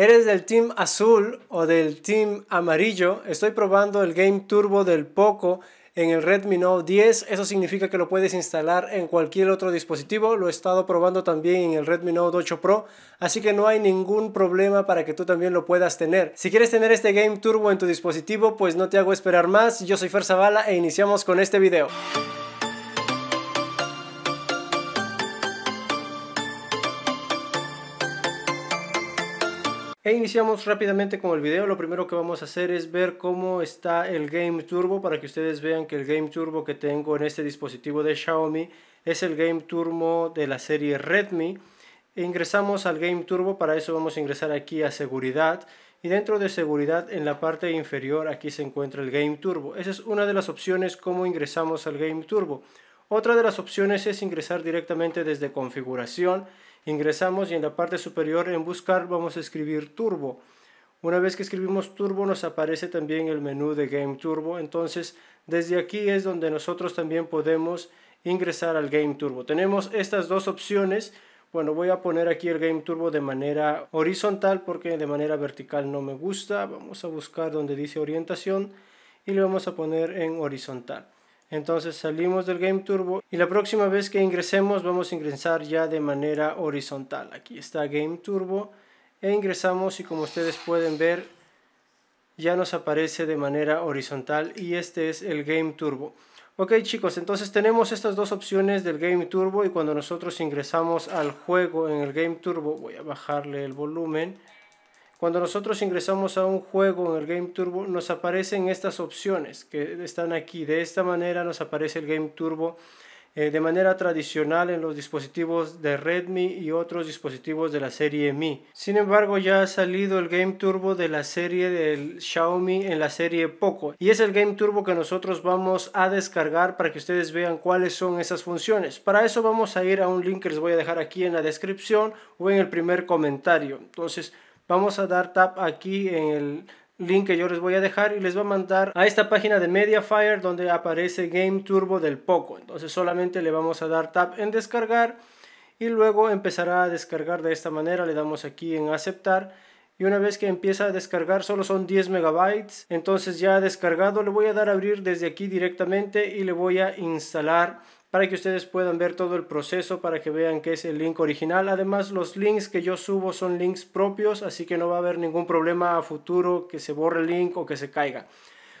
¿Eres del team azul o del team amarillo? Estoy probando el Game Turbo del Poco en el Redmi Note 10. Eso significa que lo puedes instalar en cualquier otro dispositivo. Lo he estado probando también en el Redmi Note 8 Pro. Así que no hay ningún problema para que tú también lo puedas tener. Si quieres tener este Game Turbo en tu dispositivo, pues no te hago esperar más. Yo soy Fer Zavala e iniciamos con este video. E iniciamos rápidamente con el video. Lo primero que vamos a hacer es ver cómo está el Game Turbo para que ustedes vean que el Game Turbo que tengo en este dispositivo de Xiaomi es el Game Turbo de la serie Redmi. ingresamos al Game Turbo, para eso vamos a ingresar aquí a seguridad y dentro de seguridad en la parte inferior aquí se encuentra el Game Turbo. Esa es una de las opciones cómo ingresamos al Game Turbo. Otra de las opciones es ingresar directamente desde configuración ingresamos y en la parte superior en buscar vamos a escribir turbo. Una vez que escribimos turbo nos aparece también el menú de Game Turbo, entonces desde aquí es donde nosotros también podemos ingresar al Game Turbo. Tenemos estas dos opciones, bueno voy a poner aquí el Game Turbo de manera horizontal porque de manera vertical no me gusta, vamos a buscar donde dice orientación y le vamos a poner en horizontal. Entonces salimos del Game Turbo y la próxima vez que ingresemos vamos a ingresar ya de manera horizontal. Aquí está Game Turbo e ingresamos y como ustedes pueden ver ya nos aparece de manera horizontal y este es el Game Turbo. Ok chicos, entonces tenemos estas dos opciones del Game Turbo y cuando nosotros ingresamos al juego en el Game Turbo, voy a bajarle el volumen. Cuando nosotros ingresamos a un juego en el Game Turbo, nos aparecen estas opciones que están aquí. De esta manera nos aparece el Game Turbo eh, de manera tradicional en los dispositivos de Redmi y otros dispositivos de la serie Mi. Sin embargo, ya ha salido el Game Turbo de la serie del Xiaomi en la serie Poco. Y es el Game Turbo que nosotros vamos a descargar para que ustedes vean cuáles son esas funciones. Para eso vamos a ir a un link que les voy a dejar aquí en la descripción o en el primer comentario. Entonces, vamos a dar tap aquí en el link que yo les voy a dejar y les va a mandar a esta página de Mediafire donde aparece Game Turbo del Poco. Entonces solamente le vamos a dar tap en descargar y luego empezará a descargar de esta manera. Le damos aquí en aceptar y una vez que empieza a descargar solo son 10 megabytes. Entonces ya descargado le voy a dar a abrir desde aquí directamente y le voy a instalar para que ustedes puedan ver todo el proceso, para que vean que es el link original. Además, los links que yo subo son links propios, así que no va a haber ningún problema a futuro que se borre el link o que se caiga.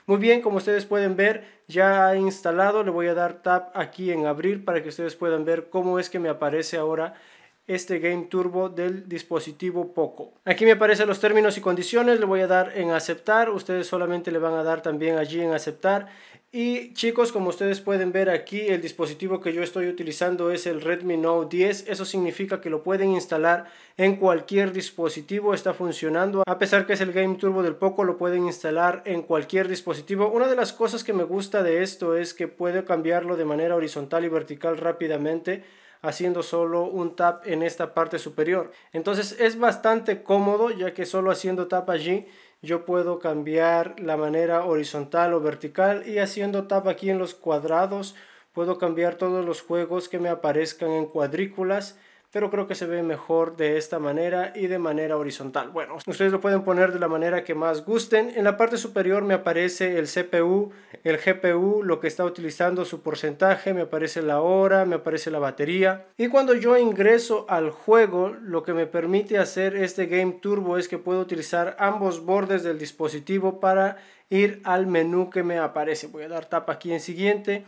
Muy bien, como ustedes pueden ver, ya he instalado, le voy a dar tap aquí en abrir para que ustedes puedan ver cómo es que me aparece ahora este Game Turbo del dispositivo Poco. Aquí me aparecen los términos y condiciones, le voy a dar en aceptar, ustedes solamente le van a dar también allí en aceptar. Y chicos, como ustedes pueden ver aquí, el dispositivo que yo estoy utilizando es el Redmi Note 10. Eso significa que lo pueden instalar en cualquier dispositivo, está funcionando. A pesar que es el Game Turbo del Poco, lo pueden instalar en cualquier dispositivo. Una de las cosas que me gusta de esto es que puede cambiarlo de manera horizontal y vertical rápidamente haciendo solo un tap en esta parte superior. Entonces es bastante cómodo ya que solo haciendo tap allí yo puedo cambiar la manera horizontal o vertical y haciendo tap aquí en los cuadrados puedo cambiar todos los juegos que me aparezcan en cuadrículas pero creo que se ve mejor de esta manera y de manera horizontal. Bueno, ustedes lo pueden poner de la manera que más gusten. En la parte superior me aparece el CPU, el GPU, lo que está utilizando, su porcentaje, me aparece la hora, me aparece la batería. Y cuando yo ingreso al juego, lo que me permite hacer este Game Turbo es que puedo utilizar ambos bordes del dispositivo para ir al menú que me aparece. Voy a dar tapa aquí en siguiente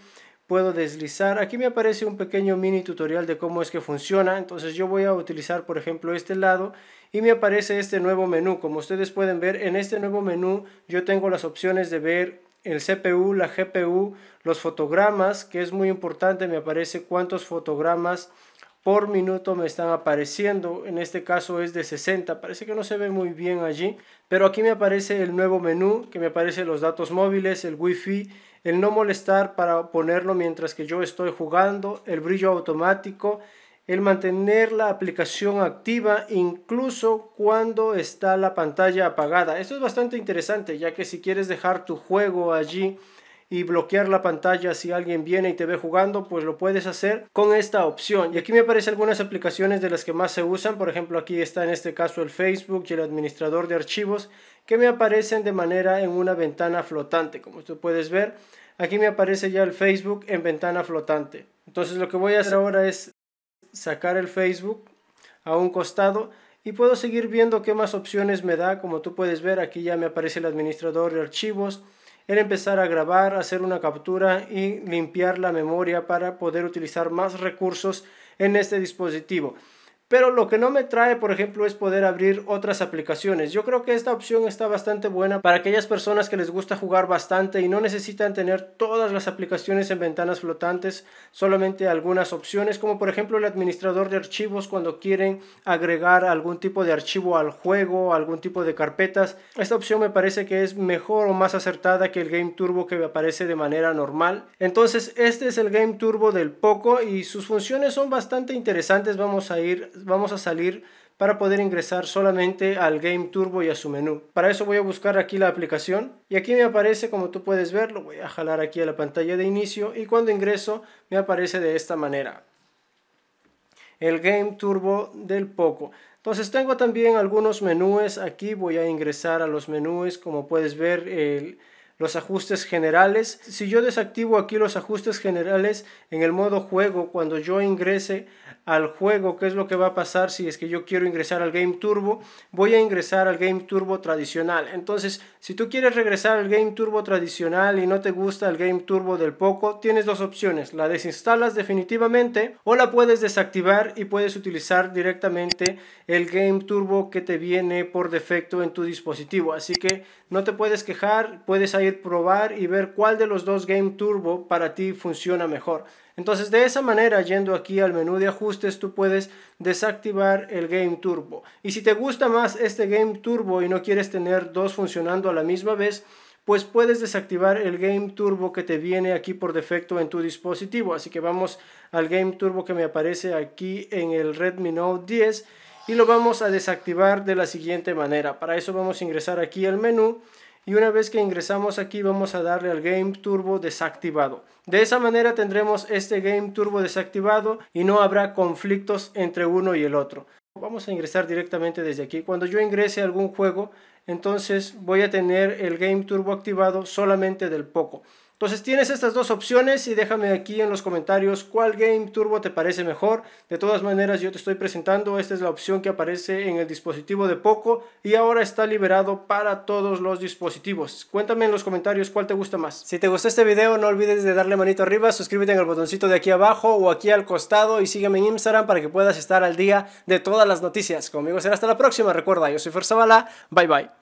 puedo deslizar. Aquí me aparece un pequeño mini tutorial de cómo es que funciona. Entonces yo voy a utilizar por ejemplo este lado y me aparece este nuevo menú. Como ustedes pueden ver en este nuevo menú yo tengo las opciones de ver el CPU, la GPU, los fotogramas, que es muy importante, me aparece cuántos fotogramas por minuto me están apareciendo. En este caso es de 60. Parece que no se ve muy bien allí. Pero aquí me aparece el nuevo menú, que me aparece los datos móviles, el wifi, el no molestar para ponerlo mientras que yo estoy jugando, el brillo automático, el mantener la aplicación activa incluso cuando está la pantalla apagada. Esto es bastante interesante, ya que si quieres dejar tu juego allí y bloquear la pantalla si alguien viene y te ve jugando, pues lo puedes hacer con esta opción. Y aquí me aparecen algunas aplicaciones de las que más se usan, por ejemplo aquí está en este caso el Facebook y el administrador de archivos que me aparecen de manera en una ventana flotante, como tú puedes ver. Aquí me aparece ya el Facebook en ventana flotante. Entonces lo que voy a hacer ahora es sacar el Facebook a un costado y puedo seguir viendo qué más opciones me da. Como tú puedes ver, aquí ya me aparece el administrador de archivos, el empezar a grabar, hacer una captura y limpiar la memoria para poder utilizar más recursos en este dispositivo. Pero lo que no me trae, por ejemplo, es poder abrir otras aplicaciones. Yo creo que esta opción está bastante buena para aquellas personas que les gusta jugar bastante y no necesitan tener todas las aplicaciones en ventanas flotantes, solamente algunas opciones, como por ejemplo el administrador de archivos cuando quieren agregar algún tipo de archivo al juego, algún tipo de carpetas. Esta opción me parece que es mejor o más acertada que el Game Turbo que aparece de manera normal. Entonces, este es el Game Turbo del Poco y sus funciones son bastante interesantes. Vamos a ir vamos a salir para poder ingresar solamente al Game Turbo y a su menú. Para eso voy a buscar aquí la aplicación y aquí me aparece como tú puedes ver, lo voy a jalar aquí a la pantalla de inicio y cuando ingreso me aparece de esta manera. El Game Turbo del Poco. Entonces tengo también algunos menús aquí, voy a ingresar a los menús como puedes ver el los ajustes generales. Si yo desactivo aquí los ajustes generales en el modo juego, cuando yo ingrese al juego, ¿qué es lo que va a pasar si es que yo quiero ingresar al Game Turbo? Voy a ingresar al Game Turbo tradicional. Entonces, si tú quieres regresar al Game Turbo tradicional y no te gusta el Game Turbo del poco, tienes dos opciones. La desinstalas definitivamente o la puedes desactivar y puedes utilizar directamente el Game Turbo que te viene por defecto en tu dispositivo. Así que no te puedes quejar, puedes ir probar y ver cuál de los dos Game Turbo para ti funciona mejor. Entonces de esa manera, yendo aquí al menú de ajustes, tú puedes desactivar el Game Turbo. Y si te gusta más este Game Turbo y no quieres tener dos funcionando a la misma vez, pues puedes desactivar el Game Turbo que te viene aquí por defecto en tu dispositivo. Así que vamos al Game Turbo que me aparece aquí en el Redmi Note 10 y lo vamos a desactivar de la siguiente manera. Para eso vamos a ingresar aquí al menú y una vez que ingresamos aquí vamos a darle al Game Turbo desactivado. De esa manera tendremos este Game Turbo desactivado y no habrá conflictos entre uno y el otro. Vamos a ingresar directamente desde aquí. Cuando yo ingrese a algún juego, entonces voy a tener el Game Turbo activado solamente del Poco. Entonces tienes estas dos opciones y déjame aquí en los comentarios cuál Game Turbo te parece mejor. De todas maneras yo te estoy presentando, esta es la opción que aparece en el dispositivo de Poco y ahora está liberado para todos los dispositivos. Cuéntame en los comentarios cuál te gusta más. Si te gustó este video no olvides de darle manito arriba, suscríbete en el botoncito de aquí abajo o aquí al costado y sígueme en Instagram para que puedas estar al día de todas las noticias. Conmigo será hasta la próxima, recuerda, yo soy Fuerza bye bye.